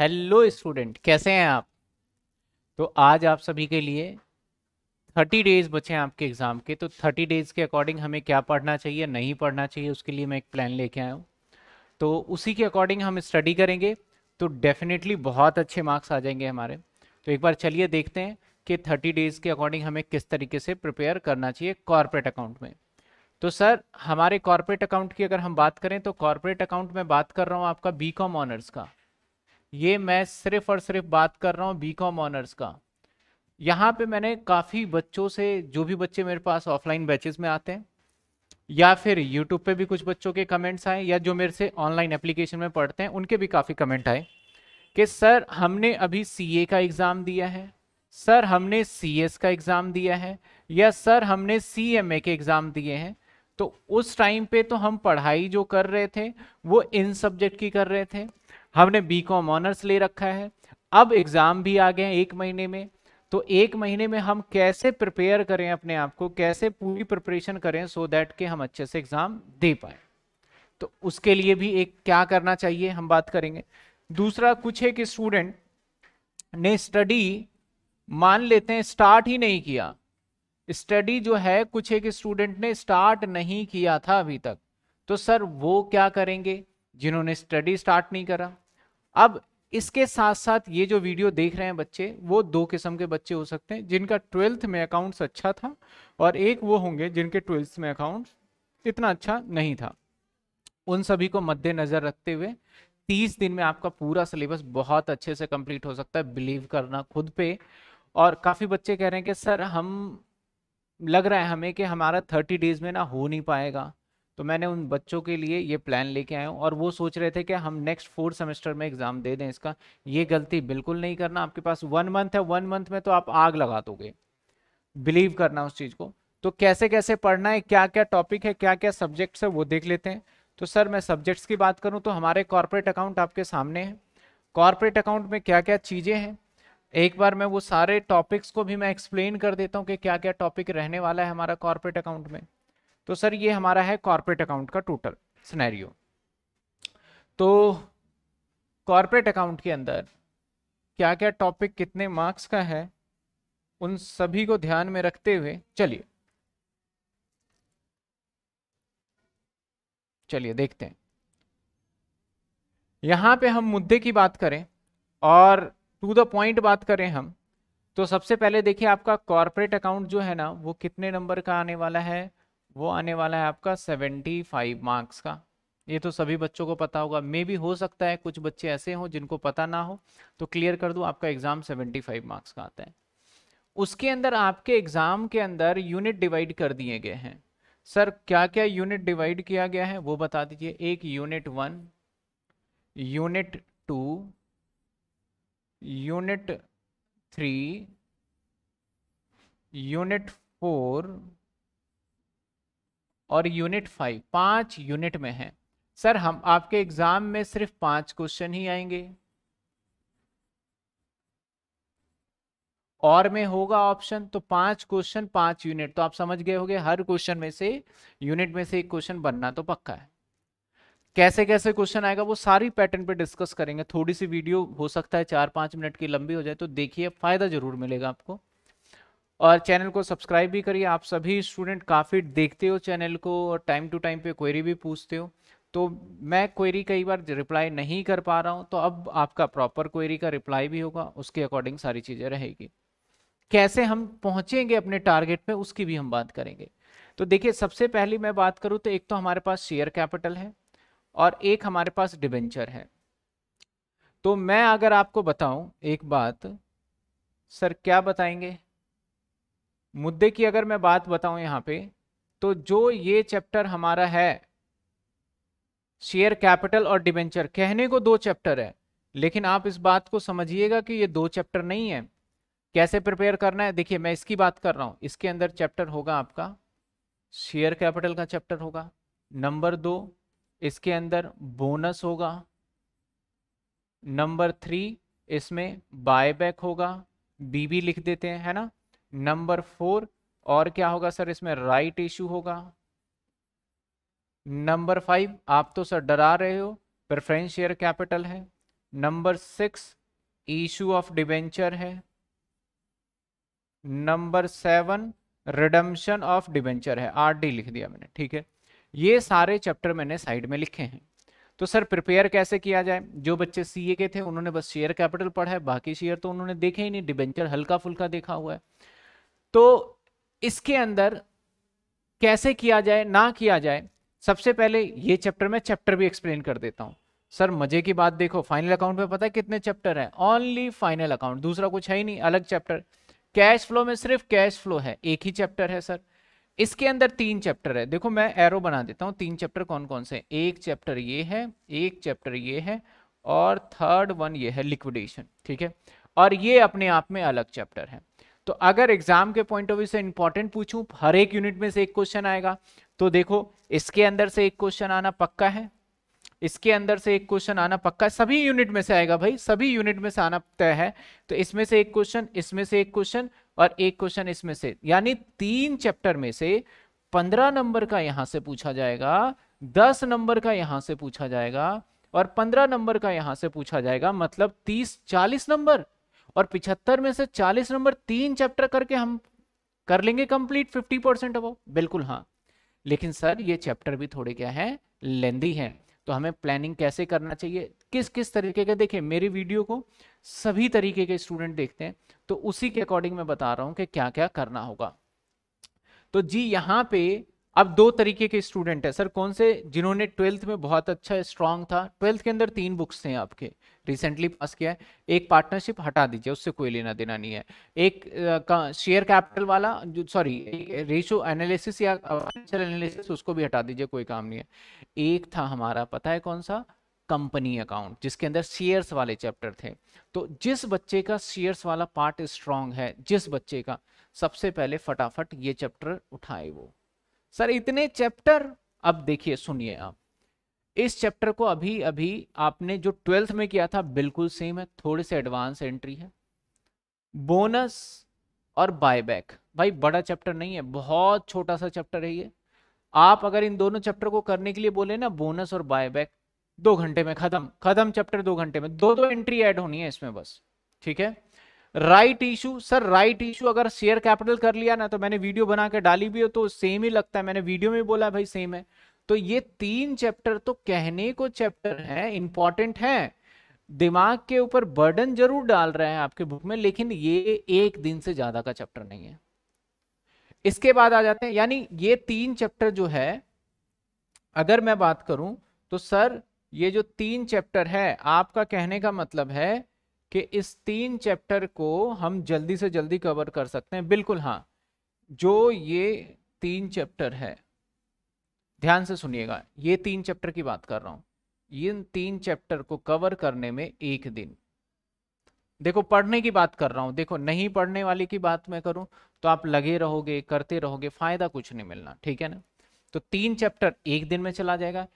hello student कैसे हैं आप तो आज आप सभी के लिए थर्टी डेज बचे हैं आपके एग्ज़ाम के तो थर्टी डेज़ के अकॉर्डिंग हमें क्या पढ़ना चाहिए नहीं पढ़ना चाहिए उसके लिए मैं एक प्लान लेके आया हूँ तो उसी के अकॉर्डिंग हम स्टडी करेंगे तो डेफिनेटली बहुत अच्छे मार्क्स आ जाएंगे हमारे तो एक बार चलिए देखते हैं कि थर्टी डेज़ के अकॉर्डिंग हमें किस तरीके से प्रिपेयर करना चाहिए कॉरपोरेट अकाउंट में तो सर हमारे कॉरपोरेट अकाउंट की अगर हम बात करें तो कॉरपोरेट अकाउंट में बात कर रहा हूँ आपका बी कॉम ऑनर्स का ये मैं सिर्फ और सिर्फ बात कर रहा हूँ बी कॉम ऑनर्स का यहाँ पे मैंने काफ़ी बच्चों से जो भी बच्चे मेरे पास ऑफलाइन बैचेस में आते हैं या फिर यूट्यूब पे भी कुछ बच्चों के कमेंट्स आए या जो मेरे से ऑनलाइन एप्लीकेशन में पढ़ते हैं उनके भी काफ़ी कमेंट आए कि सर हमने अभी सी का एग्ज़ाम दिया है सर हमने सी का एग्ज़ाम दिया है या सर हमने सी के एग्ज़ाम दिए हैं तो उस टाइम पे तो हम पढ़ाई जो कर रहे थे वो इन सब्जेक्ट की कर रहे थे हमने बी कॉम ऑनर्स ले रखा है अब एग्ज़ाम भी आ गए हैं एक महीने में तो एक महीने में हम कैसे प्रिपेयर करें अपने आप को कैसे पूरी प्रिपरेशन करें सो so दैट के हम अच्छे से एग्ज़ाम दे पाए तो उसके लिए भी एक क्या करना चाहिए हम बात करेंगे दूसरा कुछ है कि स्टूडेंट ने स्टडी मान लेते हैं स्टार्ट ही नहीं किया स्टडी जो है कुछ एक स्टूडेंट ने स्टार्ट नहीं किया था अभी तक तो सर वो क्या करेंगे जिन्होंने स्टडी स्टार्ट नहीं करा अब इसके साथ साथ ये जो वीडियो देख रहे हैं बच्चे वो दो किस्म के बच्चे हो सकते हैं जिनका ट्वेल्थ में अकाउंट्स अच्छा था और एक वो होंगे जिनके ट्वेल्थ में अकाउंट्स इतना अच्छा नहीं था उन सभी को मद्देनज़र रखते हुए तीस दिन में आपका पूरा सिलेबस बहुत अच्छे से कंप्लीट हो सकता है बिलीव करना खुद पे और काफ़ी बच्चे कह रहे हैं कि सर हम लग रहा है हमें कि हमारा थर्टी डेज में ना हो नहीं पाएगा तो मैंने उन बच्चों के लिए ये प्लान लेके आया हूँ और वो सोच रहे थे कि हम नेक्स्ट फोर्थ सेमेस्टर में एग्ज़ाम दे दें इसका ये गलती बिल्कुल नहीं करना आपके पास वन मंथ है वन मंथ में तो आप आग लगा दोगे बिलीव करना उस चीज़ को तो कैसे कैसे पढ़ना है क्या क्या टॉपिक है क्या क्या सब्जेक्ट्स है वो देख लेते हैं तो सर मैं सब्जेक्ट्स की बात करूँ तो हमारे कॉरपोरेट अकाउंट आपके सामने है कॉरपोरेट अकाउंट में क्या क्या चीज़ें हैं एक बार मैं वो सारे टॉपिक्स को भी मैं एक्सप्लेन कर देता हूँ कि क्या क्या टॉपिक रहने वाला है हमारा कॉरपोरेट अकाउंट में तो सर ये हमारा है कॉर्पोरेट अकाउंट का टोटल स्नैरियो तो कॉर्पोरेट अकाउंट के अंदर क्या क्या टॉपिक कितने मार्क्स का है उन सभी को ध्यान में रखते हुए चलिए चलिए देखते हैं यहां पे हम मुद्दे की बात करें और टू द पॉइंट बात करें हम तो सबसे पहले देखिए आपका कॉरपोरेट अकाउंट जो है ना वो कितने नंबर का आने वाला है वो आने वाला है आपका 75 मार्क्स का ये तो सभी बच्चों को पता होगा मे भी हो सकता है कुछ बच्चे ऐसे हों जिनको पता ना हो तो क्लियर कर दूँ आपका एग्ज़ाम 75 मार्क्स का आता है उसके अंदर आपके एग्ज़ाम के अंदर यूनिट डिवाइड कर दिए गए हैं सर क्या क्या यूनिट डिवाइड किया गया है वो बता दीजिए एक unit one unit two unit three unit four और यूनिट फाइव पांच यूनिट में है सर हम आपके एग्जाम में सिर्फ पांच क्वेश्चन ही आएंगे और में होगा ऑप्शन तो पांच क्वेश्चन पांच यूनिट तो आप समझ गए होंगे हर क्वेश्चन में से यूनिट में से एक क्वेश्चन बनना तो पक्का है कैसे कैसे क्वेश्चन आएगा वो सारी पैटर्न पे डिस्कस करेंगे थोड़ी सी वीडियो हो सकता है चार पांच मिनट की लंबी हो जाए तो देखिए फायदा जरूर मिलेगा आपको और चैनल को सब्सक्राइब भी करिए आप सभी स्टूडेंट काफ़ी देखते हो चैनल को और टाइम टू टाइम पे क्वेरी भी पूछते हो तो मैं क्वेरी कई बार रिप्लाई नहीं कर पा रहा हूँ तो अब आपका प्रॉपर क्वेरी का रिप्लाई भी होगा उसके अकॉर्डिंग सारी चीज़ें रहेगी कैसे हम पहुँचेंगे अपने टारगेट पे उसकी भी हम बात करेंगे तो देखिए सबसे पहली मैं बात करूँ तो एक तो हमारे पास शेयर कैपिटल है और एक हमारे पास डिबेंचर है तो मैं अगर आपको बताऊं एक बात सर क्या बताएंगे मुद्दे की अगर मैं बात बताऊं यहाँ पे तो जो ये चैप्टर हमारा है शेयर कैपिटल और डिबेंचर कहने को दो चैप्टर है लेकिन आप इस बात को समझिएगा कि ये दो चैप्टर नहीं है कैसे प्रिपेयर करना है देखिए मैं इसकी बात कर रहा हूं इसके अंदर चैप्टर होगा आपका शेयर कैपिटल का चैप्टर होगा नंबर दो इसके अंदर बोनस होगा नंबर थ्री इसमें बायबैक होगा बीबी लिख देते हैं है ना नंबर फोर और क्या होगा सर इसमें राइट इशू होगा नंबर फाइव आप तो सर डरा रहे हो प्रेफरेंस शेयर कैपिटल है number six issue of debenture है number seven redemption of debenture है आर डी लिख दिया मैंने ठीक है ये सारे चैप्टर मैंने साइड में लिखे हैं तो सर प्रिपेयर कैसे किया जाए जो बच्चे सीए के थे उन्होंने बस शेयर कैपिटल पढ़ा है बाकी शेयर तो उन्होंने देखे ही नहीं डिबेंचर हल्का फुल्का देखा हुआ है तो इसके अंदर कैसे किया जाए ना किया जाए सबसे पहले ये चैप्टर में चैप्टर भी एक्सप्लेन कर देता हूँ सर मजे की बात देखो फाइनल अकाउंट में पता है कितने चैप्टर हैं ओनली फाइनल अकाउंट दूसरा कुछ है ही नहीं अलग चैप्टर कैश फ्लो में सिर्फ कैश फ्लो है एक ही चैप्टर है सर इसके अंदर तीन चैप्टर है देखो मैं एरो बना देता हूँ तीन चैप्टर कौन कौन से एक चैप्टर ये है एक चैप्टर ये है और थर्ड वन ये है लिक्विडेशन ठीक है और ये अपने आप में अलग चैप्टर है तो अगर एग्जाम के पॉइंट ऑफ व्यू से इंपॉर्टेंट पूछूं हर एक यूनिट में से एक क्वेश्चन आएगा तो देखो इसके अंदर से एक क्वेश्चन आना पक्का है इसके अंदर से एक क्वेश्चन आना पक्का सभी यूनिट में से आएगा भाई सभी यूनिट में से आना तय है तो इसमें से एक क्वेश्चन इसमें से एक क्वेश्चन और एक क्वेश्चन इसमें से यानी तीन चैप्टर में से पंद्रह नंबर का यहां से पूछा जाएगा दस नंबर का यहां से पूछा जाएगा और पंद्रह नंबर का यहां से पूछा जाएगा मतलब तीस चालीस नंबर और पिछहत्तर में से चालीस नंबर तीन चैप्टर करके हम कर लेंगे कंप्लीट फिफ्टी परसेंट अब बिल्कुल हाँ लेकिन सर ये चैप्टर भी थोड़े क्या है लेंदी है तो हमें प्लानिंग कैसे करना चाहिए किस किस तरीके का देखिए मेरी वीडियो को सभी तरीके के स्टूडेंट देखते हैं तो उसी के अकॉर्डिंग मैं बता रहा हूं कि क्या क्या करना होगा तो जी यहां पे अब दो तरीके के स्टूडेंट हैं सर कौन से जिन्होंने ट्वेल्थ में बहुत अच्छा स्ट्रांग था ट्वेल्थ के अंदर तीन बुक्स थे आपके रिसेंटली पास किया है एक पार्टनरशिप हटा दीजिए उससे कोई लेना देना नहीं है एक शेयर कैपिटल वाला जो सॉरी रेशो एनालिसिस या एनालिसिस उसको भी हटा दीजिए कोई काम नहीं है एक था हमारा पता है कौन सा कंपनी अकाउंट जिसके अंदर शेयर्स वाले चैप्टर थे तो जिस बच्चे का शेयर्स वाला पार्ट स्ट्रांग है जिस बच्चे का सबसे पहले फटाफट ये चैप्टर उठाए वो सर इतने चैप्टर अब देखिए सुनिए आप इस चैप्टर को अभी अभी आपने जो ट्वेल्थ में किया था बिल्कुल सेम है थोड़े से एडवांस एंट्री है बोनस और बायबैक भाई बड़ा चैप्टर नहीं है बहुत छोटा सा चैप्टर है ये आप अगर इन दोनों चैप्टर को करने के लिए बोले ना बोनस और बायबैक दो घंटे में खत्म खत्म चैप्टर दो घंटे में दो दो एंट्री ऐड होनी है इसमें बस ठीक है right issue sir right issue अगर शेयर कैपिटल कर लिया ना तो मैंने वीडियो बना के डाली भी हो तो सेम ही लगता है मैंने वीडियो में बोला भाई सेम है तो ये तीन चैप्टर तो कहने को चैप्टर है इंपॉर्टेंट है दिमाग के ऊपर बर्डन जरूर डाल रहे हैं आपके बुक में लेकिन ये एक दिन से ज्यादा का चैप्टर नहीं है इसके बाद आ जाते हैं यानी ये तीन चैप्टर जो है अगर मैं बात करूं तो सर ये जो तीन चैप्टर है आपका कहने का मतलब है कि इस तीन चैप्टर को हम जल्दी से जल्दी कवर कर सकते हैं बिल्कुल हाँ जो ये तीन चैप्टर है ध्यान से सुनिएगा ये तीन चैप्टर की बात कर रहा हूँ इन तीन चैप्टर को कवर करने में एक दिन देखो पढ़ने की बात कर रहा हूँ देखो नहीं पढ़ने वाले की बात मैं करूँ तो आप लगे रहोगे करते रहोगे फायदा कुछ नहीं मिलना ठीक है ना तो तीन चैप्टर एक दिन में चला जाएगा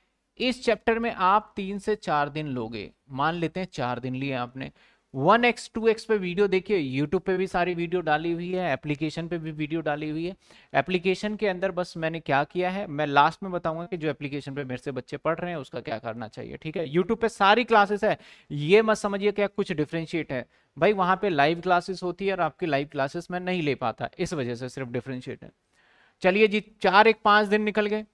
इस चैप्टर में आप तीन से चार दिन लोगे मान लेते हैं चार दिन लिए आपने वन एक्स टू एक्स पे वीडियो देखिए यूट्यूब पे भी सारी वीडियो डाली हुई है एप्लीकेशन पे भी वीडियो डाली हुई है एप्लीकेशन के अंदर बस मैंने क्या किया है मैं लास्ट में बताऊंगा कि जो एप्लीकेशन पे मेरे से बच्चे पढ़ रहे हैं उसका क्या करना चाहिए ठीक है यूट्यूब पे सारी क्लासेस है ये मत समझिए क्या कुछ डिफ्रेंशिएट है भाई वहाँ पे लाइव क्लासेस होती है और आपकी लाइव क्लासेस मैं नहीं ले पाता इस वजह से सिर्फ डिफ्रेंशिएट है चलिए जी चार एक पाँच दिन निकल गए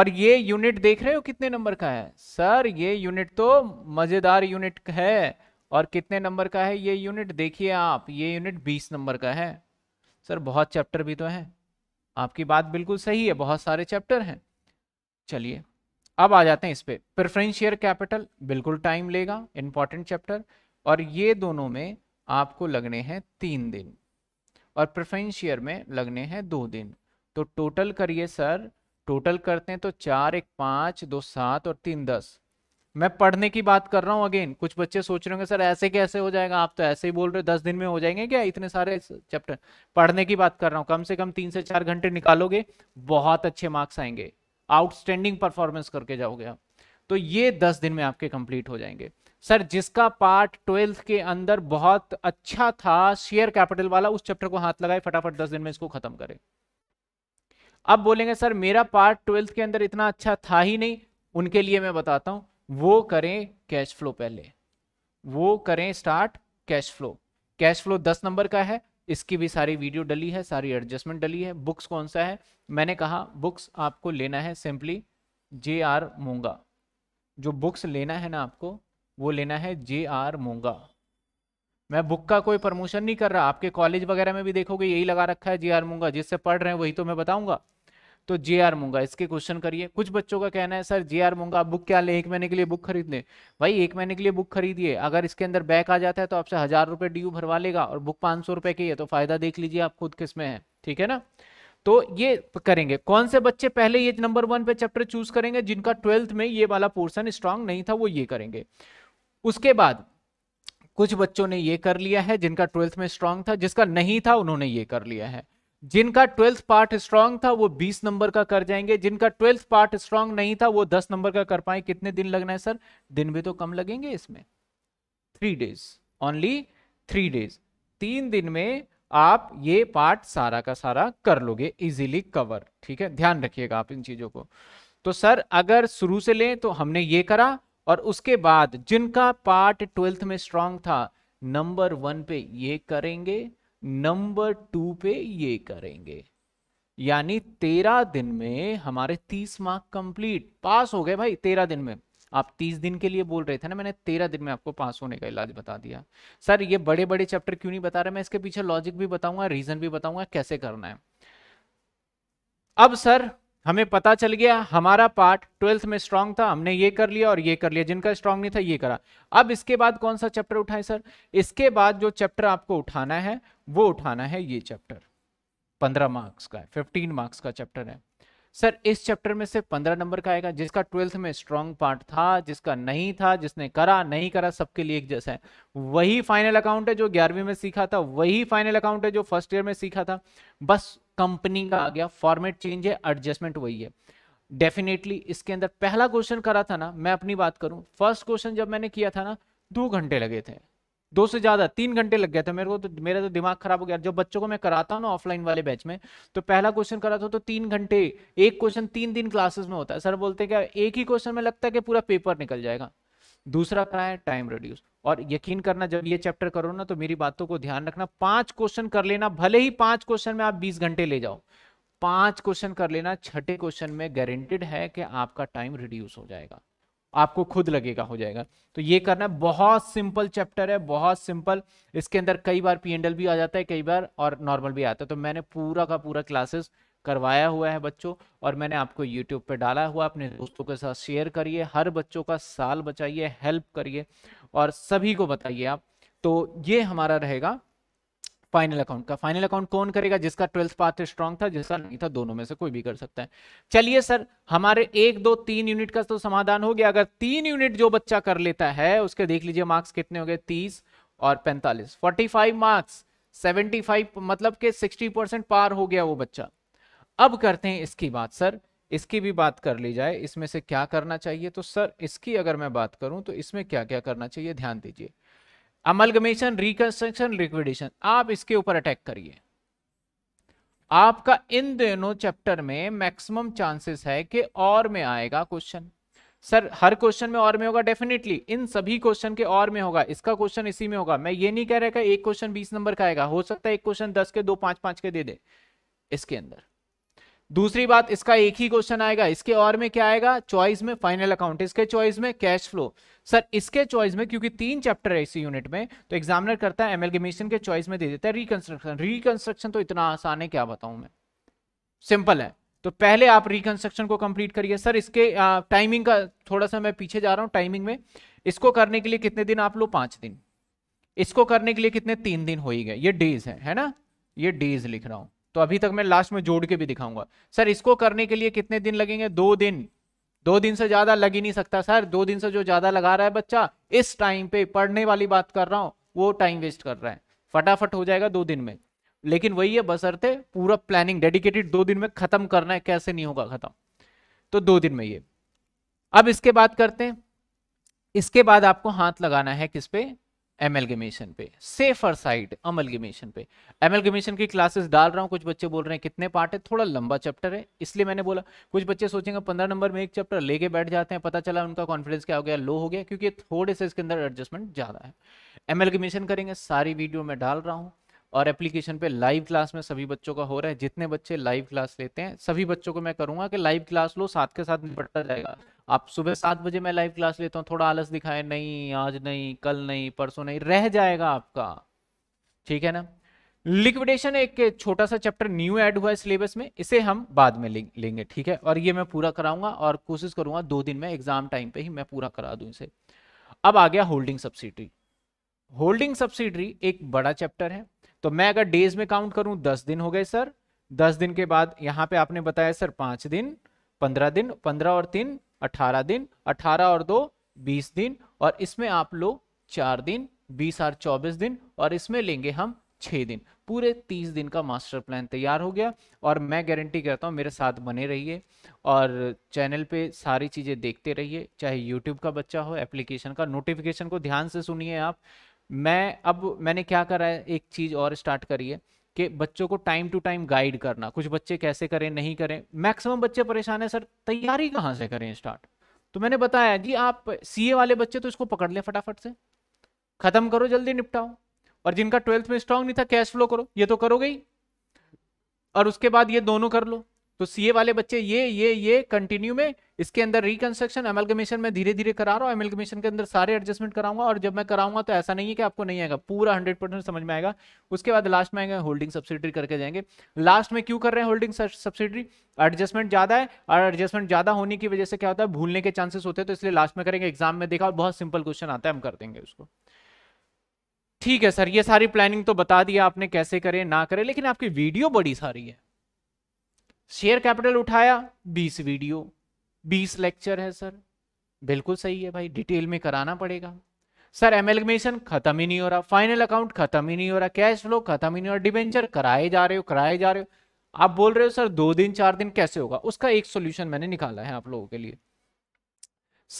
और ये यूनिट देख रहे हो कितने नंबर का है सर ये यूनिट तो मज़ेदार यूनिट है और कितने नंबर का है ये यूनिट देखिए आप ये यूनिट बीस नंबर का है सर बहुत चैप्टर भी तो हैं आपकी बात बिल्कुल सही है बहुत सारे चैप्टर हैं चलिए अब आ जाते हैं इस पर प्रेफरेंस कैपिटल बिल्कुल टाइम लेगा इंपॉर्टेंट चैप्टर और ये दोनों में आपको लगने हैं तीन दिन और प्रेफरेंशियर में लगने हैं दो दिन तो टोटल करिए सर टोटल करते हैं तो चार एक पाँच दो सात और तीन दस मैं पढ़ने की बात कर रहा हूँ अगेन कुछ बच्चे सोच रहे होंगे सर ऐसे कैसे हो जाएगा आप तो ऐसे ही बोल रहे हो दस दिन में हो जाएंगे क्या इतने सारे चैप्टर पढ़ने की बात कर रहा हूँ कम से कम तीन से चार घंटे निकालोगे बहुत अच्छे मार्क्स आएंगे आउटस्टैंडिंग परफॉर्मेंस करके जाओगे आप तो ये दस दिन में आपके कंप्लीट हो जाएंगे सर जिसका पार्ट ट्वेल्थ के अंदर बहुत अच्छा था शेयर कैपिटल वाला उस चैप्टर को हाथ लगाए फटाफट दस दिन में इसको खत्म करें अब बोलेंगे सर मेरा पार्ट ट्वेल्थ के अंदर इतना अच्छा था ही नहीं उनके लिए मैं बताता हूं वो करें कैश फ्लो पहले वो करें start cash flow cash flow दस नंबर का है इसकी भी सारी वीडियो डली है सारी एडजस्टमेंट डली है बुक्स कौन सा है मैंने कहा बुक्स आपको लेना है सिंपली जे आर मूंगा जो बुक्स लेना है ना आपको वो लेना है जे आर मूंगा मैं बुक का कोई प्रमोशन नहीं कर रहा आपके कॉलेज वगैरह में भी देखोगे यही लगा रखा है जे आर मूंगा जिससे पढ़ रहे हैं वही तो मैं बताऊंगा तो जे आर मूंगा इसके क्वेश्चन करिए कुछ बच्चों का कहना है सर जे आर मूंगा बुक क्या ले एक महीने के लिए बुक खरीद ले भाई एक महीने के लिए बुक खरीदिए अगर इसके अंदर बैक आ जाता है तो आपसे हजार रुपए ड्यू भरवा लेगा और बुक पांच सौ रुपए की है तो फायदा देख लीजिए आप खुद किस में है ठीक है ना तो ये करेंगे कौन से बच्चे पहले ये नंबर वन पे चैप्टर चूज करेंगे जिनका ट्वेल्थ में ये वाला पोर्सन स्ट्रांग नहीं था वो ये करेंगे उसके बाद कुछ बच्चों ने ये कर लिया है जिनका ट्वेल्थ में स्ट्रांग था जिसका नहीं था उन्होंने ये कर लिया है जिनका ट्वेल्थ पार्ट स्ट्रांग था वो बीस नंबर का कर जाएंगे जिनका ट्वेल्थ पार्ट स्ट्रांग नहीं था वो दस नंबर का कर पाए कितने दिन लगना है सर दिन भी तो कम लगेंगे इसमें three days only three days तीन दिन में आप ये पार्ट सारा का सारा कर लोगे इजीली कवर ठीक है ध्यान रखिएगा आप इन चीजों को तो सर अगर शुरू से लें तो हमने ये करा और उसके बाद जिनका पार्ट ट्वेल्थ में स्ट्रांग था नंबर वन पे ये करेंगे नंबर टू पे ये करेंगे यानी तेरह दिन में हमारे तीस मार्क कंप्लीट पास हो गए भाई तेरह दिन में आप तीस दिन के लिए बोल रहे थे ना मैंने तेरह दिन में आपको पास होने का इलाज बता दिया सर ये बड़े बड़े चैप्टर क्यों नहीं बता रहे मैं इसके पीछे लॉजिक भी बताऊंगा रीजन भी बताऊंगा कैसे करना है अब सर हमें पता चल गया हमारा पार्ट ट्वेल्थ में स्ट्रांग था हमने ये कर लिया और ये कर लिया जिनका स्ट्रांग नहीं था ये करा अब इसके बाद कौन सा चैप्टर उठाए सर इसके बाद जो चैप्टर आपको उठाना है वो उठाना है ये चैप्टर पंद्रह मार्क्स का है फिफ्टीन मार्क्स का चैप्टर है सर इस चैप्टर में से पंद्रह नंबर का आएगा जिसका ट्वेल्थ में स्ट्रांग पार्ट था जिसका नहीं था जिसने करा नहीं करा सबके लिए एक जैसा है वही फाइनल अकाउंट है जो ग्यारहवीं में सीखा था वही फाइनल अकाउंट है जो फर्स्ट ईयर में सीखा था बस कंपनी का आ गया फॉर्मेट चेंज है एडजस्टमेंट वही है डेफिनेटली इसके अंदर पहला क्वेश्चन करा था ना मैं अपनी बात करूं फर्स्ट क्वेश्चन जब मैंने किया था ना दो घंटे लगे थे दो से ज्यादा तीन घंटे लग गया था मेरे को तो मेरा तो दिमाग खराब हो गया जब बच्चों को मैं कराता हूँ ना ऑफलाइन वाले बैच में तो पहला क्वेश्चन करा था तो तीन घंटे एक क्वेश्चन तीन दिन क्लासेस में होता है सर बोलते हैं क्या एक ही क्वेश्चन में लगता है कि पूरा पेपर निकल जाएगा दूसरा क्या है टाइम रिड्यूस और यकीन करना जब ये चैप्टर करो ना तो मेरी बातों को ध्यान रखना पांच क्वेश्चन कर लेना भले ही पांच क्वेश्चन में आप बीस घंटे ले जाओ पांच क्वेश्चन कर लेना छठे क्वेश्चन में गारंटेड है कि आपका टाइम रिड्यूस हो जाएगा आपको खुद लगेगा हो जाएगा तो ये करना बहुत सिंपल चैप्टर है बहुत सिंपल इसके अंदर कई बार पी भी आ जाता है कई बार और नॉर्मल भी आता है तो मैंने पूरा का पूरा क्लासेस करवाया हुआ है बच्चों और मैंने आपको यूट्यूब पे डाला हुआ अपने दोस्तों के साथ शेयर करिए हर बच्चों का साल बचाइए हेल्प करिए और सभी को बताइए आप तो ये हमारा रहेगा फाइनल अकाउंट का फाइनल अकाउंट कौन करेगा जिसका ट्वेल्थ पार्ट स्ट्रांग था जिसका नहीं था दोनों में से कोई भी कर सकता है चलिए सर हमारे एक दो तीन यूनिट का तो समाधान हो गया अगर तीन यूनिट जो बच्चा कर लेता है उसके देख लीजिए मार्क्स कितने हो गए तीस और पैंतालीस forty five marks seventy five मतलब के सिक्सटी परसेंट पार हो गया वो बच्चा अब करते हैं इसकी बात सर इसकी भी बात कर ली जाए इसमें से क्या करना चाहिए तो सर इसकी अगर मैं बात करूं तो इसमें क्या क्या करना चाहिए ध्यान दीजिए अमलगमेशन रिकंस्ट्रक्शन लिक्विडेशन आप इसके ऊपर अटैक करिए आपका इन दोनों चैप्टर में मैक्सिमम चांसेस है कि और में आएगा क्वेश्चन सर हर क्वेश्चन में और में होगा डेफिनेटली इन सभी क्वेश्चन के और में होगा इसका क्वेश्चन इसी में होगा मैं ये नहीं कह रहा कि एक क्वेश्चन बीस नंबर का आएगा हो सकता है एक क्वेश्चन दस के दो पांच पांच के दे दे इसके अंदर दूसरी बात इसका एक ही क्वेश्चन आएगा इसके और में क्या आएगा चॉइस में फाइनल अकाउंट इसके चॉइस में कैश फ्लो सर इसके चॉइस में क्योंकि तीन चैप्टर है इसी यूनिट में तो एग्जामिनर करता है एमएलगेमेशन के चॉइस में दे देता है रिकंस्ट्रक्शन रिकंस्ट्रक्शन तो इतना आसान है क्या बताऊं मैं सिंपल है तो पहले आप रिकंस्ट्रक्शन को कंप्लीट करिए सर इसके टाइमिंग का थोड़ा सा मैं पीछे जा रहा हूँ टाइमिंग में इसको करने के लिए कितने दिन आप लोग पांच दिन इसको करने के लिए कितने तीन दिन हो ही गए ये डेज है है ना ये डेज लिख रहा हूँ तो अभी तक मैं लास्ट में जोड़ के भी दिखाऊंगा सर इसको करने के लिए कितने दिन लगेंगे दो दिन दो दिन से ज्यादा लग ही नहीं सकता सर दो दिन से जो ज्यादा लगा रहा है बच्चा इस टाइम पे पढ़ने वाली बात कर रहा हूँ वो टाइम वेस्ट कर रहा है फटाफट हो जाएगा दो दिन में लेकिन वही है बसरते पूरा प्लानिंग डेडिकेटेड दो दिन में खत्म करना है कैसे नहीं होगा खत्म तो दो दिन में ये अब इसके बाद करते हैं इसके बाद आपको हाथ लगाना है किस पे एमएलगेमेशन पे सेफर साइड अमलगेमेशन पे एमएलगेमेशन की क्लासेस डाल रहा हूँ कुछ बच्चे बोल रहे हैं कितने पार्ट है थोड़ा लंबा चैप्टर है इसलिए मैंने बोला कुछ बच्चे सोचेंगे पंद्रह नंबर में एक चैप्टर लेके बैठ जाते हैं पता चला उनका कॉन्फिडेंस क्या हो गया लो हो गया क्योंकि थोड़े से इसके अंदर एडजस्टमेंट ज़्यादा है एमएलगेमेशन करेंगे सारी वीडियो में डाल रहा हूँ और एप्लीकेशन पे लाइव क्लास में सभी बच्चों का हो रहा है जितने बच्चे लाइव क्लास लेते हैं सभी बच्चों को मैं करूंगा कि लाइव क्लास लो साथ के साथ निपटता जाएगा आप सुबह सात बजे मैं लाइव क्लास लेता हूँ थोड़ा आलस दिखाए नहीं आज नहीं कल नहीं परसों नहीं रह जाएगा आपका ठीक है ना लिक्विडेशन एक छोटा सा चैप्टर न्यू एड हुआ है सिलेबस में इसे हम बाद में लेंगे ठीक है और ये मैं पूरा कराऊंगा और कोशिश करूंगा दो दिन में एग्जाम टाइम पे ही मैं पूरा करा दू इसे अब आ गया होल्डिंग सब्सिडी होल्डिंग सब्सिडी एक बड़ा चैप्टर है तो मैं अगर डेज में काउंट करूं दस दिन हो गए सर दस दिन के बाद यहाँ पे आपने बताया सर पांच दिन पंद्रह दिन पंद्रह और तीन अठारह दिन अठारह और दो बीस दिन और इसमें आप लोग चार दिन बीस और चौबीस दिन और इसमें लेंगे हम छः दिन पूरे तीस दिन का मास्टर प्लान तैयार हो गया और मैं गारंटी करता हूँ मेरे साथ बने रहिए और चैनल पे सारी चीज़ें देखते रहिए चाहे यूट्यूब का बच्चा हो एप्लीकेशन का नोटिफिकेशन को ध्यान से सुनिए आप मैं अब मैंने क्या करा है एक चीज़ और स्टार्ट करी है कि बच्चों को टाइम टू टाइम गाइड करना कुछ बच्चे कैसे करें नहीं करें मैक्सिमम बच्चे परेशान है सर तैयारी कहाँ से करें स्टार्ट तो मैंने बताया जी आप सीए वाले बच्चे तो इसको पकड़ लें फटाफट से खत्म करो जल्दी निपटाओ और जिनका ट्वेल्थ में स्ट्रांग नहीं था कैश फ्लो करो ये तो करोगे ही और उसके बाद ये दोनों कर लो तो सीए वाले बच्चे ये ये ये कंटिन्यू में इसके अंदर रिकंस्ट्रक्शन एमलगमेशन में धीरे धीरे करा रहा हूँ एमलगमेशन के अंदर सारे एडजस्टमेंट कराऊंगा और जब मैं कराऊंगा तो ऐसा नहीं है कि आपको नहीं आएगा पूरा हंड्रेड परसेंट समझ में आएगा उसके बाद लास्ट में आएंगे होल्डिंग सब्सिडी करके जाएंगे लास्ट में क्यों कर रहे हैं होल्डिंग सब्सिडी एडजस्टमेंट ज्यादा है और एडजस्टमेंट ज्यादा होने की वजह से क्या होता है भूलने के चांसेस होते हैं तो इसलिए लास्ट में करेंगे एग्जाम में देखा और बहुत सिंपल क्वेश्चन आता है हम कर देंगे उसको ठीक है सर ये सारी प्लानिंग तो बता दिया आपने कैसे करें ना करें लेकिन आपकी वीडियो बड़ी सारी है शेयर कैपिटल उठाया बीस वीडियो बीस लेक्चर है सर बिल्कुल सही है भाई डिटेल में कराना पड़ेगा सर एमेलगमेशन खत्म ही नहीं हो रहा फाइनल अकाउंट खत्म ही नहीं हो रहा कैश फ्लो खत्म ही नहीं हो रहा डिबेंचर कराए जा रहे हो कराए जा रहे हो आप बोल रहे हो सर दो दिन चार दिन कैसे होगा उसका एक सोल्यूशन मैंने निकाला है आप लोगों के लिए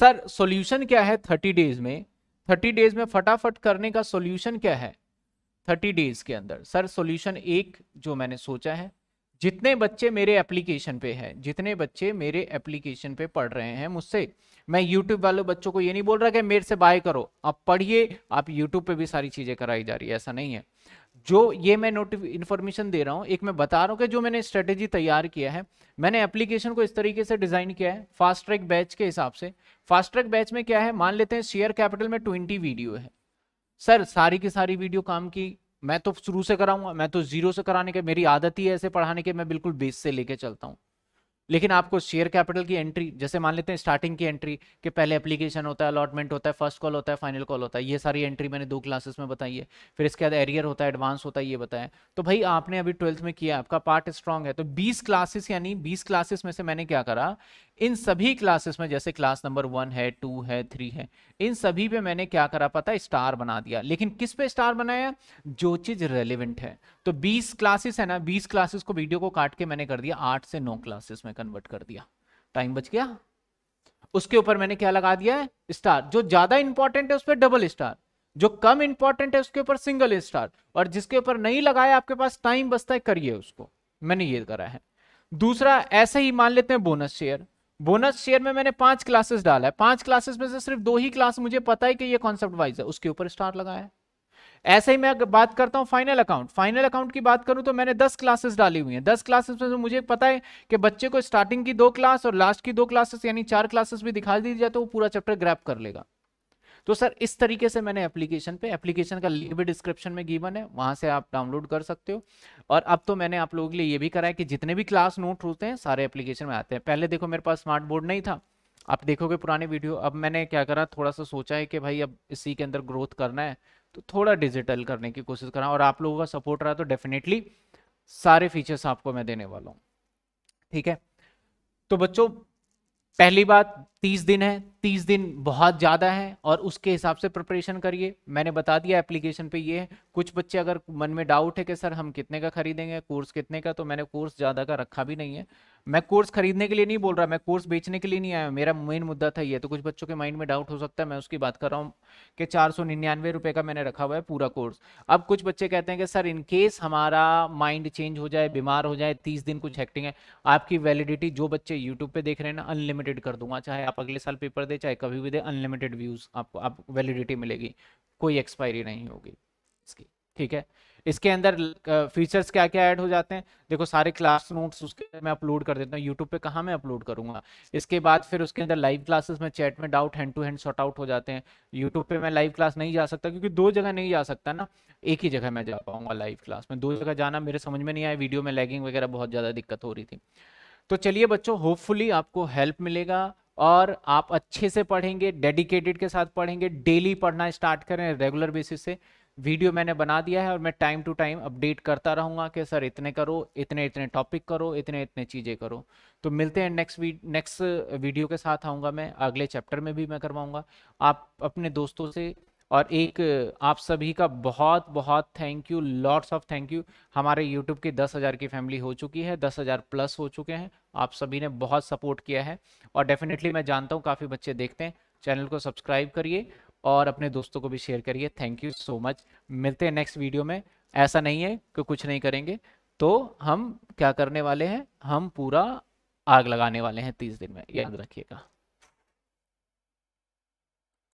सर सोल्यूशन क्या है थर्टी डेज में थर्टी डेज में फटाफट करने का सोल्यूशन क्या है थर्टी डेज के अंदर सर सोल्यूशन एक जो मैंने सोचा है जितने बच्चे मेरे एप्लीकेशन पे हैं जितने बच्चे मेरे एप्लीकेशन पे पढ़ रहे हैं मुझसे मैं यूट्यूब वाले बच्चों को ये नहीं बोल रहा कि मेरे से बाय करो आप पढ़िए आप यूट्यूब पे भी सारी चीज़ें कराई जा रही है ऐसा नहीं है जो ये मैं नोटिफ इन्फॉर्मेशन दे रहा हूँ एक मैं बता रहा हूँ कि जो मैंने स्ट्रेटेजी तैयार किया है मैंने एप्लीकेशन को इस तरीके से डिज़ाइन किया है फास्ट ट्रैक बैच के हिसाब से फास्ट ट्रैक बैच में क्या है मान लेते हैं शेयर कैपिटल में ट्वेंटी वीडियो है सर सारी की सारी वीडियो काम की मैं तो शुरू से कराऊंगा मैं तो जीरो से कराने के मेरी आदत ही है ऐसे पढ़ाने के मैं बिल्कुल बेस से लेके चलता हूँ लेकिन आपको शेयर कैपिटल की एंट्री जैसे मान लेते हैं स्टार्टिंग की एंट्री के पहले एप्लीकेशन होता है अलॉटमेंट होता है फर्स्ट कॉल होता है फाइनल कॉल होता है ये सारी एंट्री मैंने दो क्लासेस में बताई है फिर इसके बाद एरियर होता है एडवांस होता है ये बताया तो भाई आपने अभी ट्वेल्थ में किया आपका पार्ट स्ट्रांग है तो बीस क्लासेस यानी बीस क्लासेस में से मैंने क्या करा इन सभी क्लासेस में जैसे क्लास नंबर वन है टू है थ्री है इन सभी पे मैंने क्या करा पता स्टार बना दिया लेकिन किस पे स्टार बनाया जो चीज रेलिवेंट है तो बीस क्लासेस है ना बीस क्लासेस को वीडियो को काट के मैंने कर दिया आठ से नौ क्लासेस में कन्वर्ट कर दिया टाइम बच गया उसके ऊपर मैंने क्या लगा दिया है स्टार जो ज्यादा इंपॉर्टेंट है उस पर डबल स्टार जो कम इंपॉर्टेंट है उसके ऊपर सिंगल स्टार और जिसके ऊपर नहीं लगाया आपके पास टाइम बचता है करिए उसको मैंने ये करा है दूसरा ऐसे ही मान लेते हैं बोनस शेयर बोनस शेयर में मैंने पांच क्लासेस डाला है पांच क्लासेस में से सिर्फ दो ही क्लास मुझे पता है कि ये कॉन्सेप्ट वाइज है उसके ऊपर स्टार लगाया है ऐसे ही मैं बात करता हूं फाइनल अकाउंट फाइनल अकाउंट की बात करूं तो मैंने दस क्लासेस डाली हुई हैं दस क्लासेस में मुझे पता है कि बच्चे को स्टार्टिंग की दो क्लास और लास्ट की दो क्लासेस यानी चार क्लासेस भी दिखा दी जाए तो वो पूरा चैप्टर ग्रैप कर लेगा तो सर इस तरीके से मैंने एप्लीकेशन पे एप्लीकेशन का लिंक भी डिस्क्रिप्शन में गिवन है वहां से आप डाउनलोड कर सकते हो और अब तो मैंने आप लोगों के लिए ये भी कराया कि जितने भी क्लास नोट होते हैं सारे एप्लीकेशन में आते हैं पहले देखो मेरे पास स्मार्ट बोर्ड नहीं था आप देखोगे पुराने वीडियो अब मैंने क्या करा थोड़ा सा सोचा है कि भाई अब इसी के अंदर ग्रोथ करना है तो थोड़ा डिजिटल करने की कोशिश करा और आप लोगों का सपोर्ट रहा तो डेफिनेटली सारे फीचर्स आपको मैं देने वाला हूँ ठीक है तो बच्चों पहली बात तीस दिन है तीस दिन बहुत ज़्यादा है और उसके हिसाब से प्रिपरेशन करिए मैंने बता दिया एप्लीकेशन पे ये है कुछ बच्चे अगर मन में डाउट है कि सर हम कितने का खरीदेंगे कोर्स कितने का तो मैंने कोर्स ज़्यादा का रखा भी नहीं है मैं कोर्स खरीदने के लिए नहीं बोल रहा मैं कोर्स बेचने के लिए नहीं आया मेरा मेन मुद्दा था ये तो कुछ बच्चों के माइंड में डाउट हो सकता है मैं उसकी बात कर रहा हूँ कि चार सौ निन्यानवे रुपये का मैंने रखा हुआ है पूरा कोर्स अब कुछ बच्चे कहते हैं कि सर इनकेस हमारा माइंड चेंज हो जाए बीमार हो जाए तीस दिन कुछ हैक्टिंग है आपकी वैलिडिटी जो बच्चे यूट्यूब पर देख रहे हैं ना अनलिमिटेड कर दूंगा चाहे आप अगले साल पेपर दे चाहे कभी भी दे अनलिमिटेड व्यूज़ आपको आप वैलिडिटी मिलेगी कोई एक्सपायरी नहीं होगी इसकी ठीक है इसके अंदर फीचर्स क्या क्या ऐड हो जाते हैं देखो सारे क्लास नोट्स उसके मैं अपलोड कर देता हूँ यूट्यूब पे कहाँ मैं अपलोड करूँगा इसके बाद फिर उसके अंदर लाइव क्लासेस में चैट में doubt hand to hand sort out हो जाते हैं यूट्यूब पे मैं लाइव क्लास नहीं जा सकता क्योंकि दो जगह नहीं जा सकता ना एक ही जगह मैं जा पाऊंगा लाइव क्लास में दो जगह जाना मेरे समझ में नहीं आया वीडियो में लैगिंग वगैरह बहुत ज़्यादा दिक्कत हो रही थी तो चलिए बच्चों होपफुली आपको हेल्प मिलेगा और आप अच्छे से पढ़ेंगे डेडिकेटेड के साथ पढ़ेंगे डेली पढ़ना स्टार्ट करें रेगुलर बेसिस से वीडियो मैंने बना दिया है और मैं टाइम टू टाइम अपडेट करता रहूँगा कि सर इतने करो इतने इतने टॉपिक करो इतने इतने चीज़ें करो तो मिलते हैं नेक्स्ट नेक्स्ट वीडियो के साथ आऊँगा मैं अगले चैप्टर में भी मैं करवाऊँगा आप अपने दोस्तों से और एक आप सभी का बहुत बहुत thank you lots of thank you हमारे यूट्यूब की दस हज़ार की फैमिली हो चुकी है दस हज़ार प्लस हो चुके हैं आप सभी ने बहुत सपोर्ट किया है और डेफिनेटली मैं जानता हूँ काफ़ी बच्चे देखते हैं चैनल को सब्सक्राइब करिए और अपने दोस्तों को भी शेयर करिए थैंक यू सो मच मिलते हैं नेक्स्ट वीडियो में ऐसा नहीं है कि कुछ नहीं करेंगे तो हम क्या करने वाले हैं हम पूरा आग लगाने वाले हैं तीस दिन में याद रखिएगा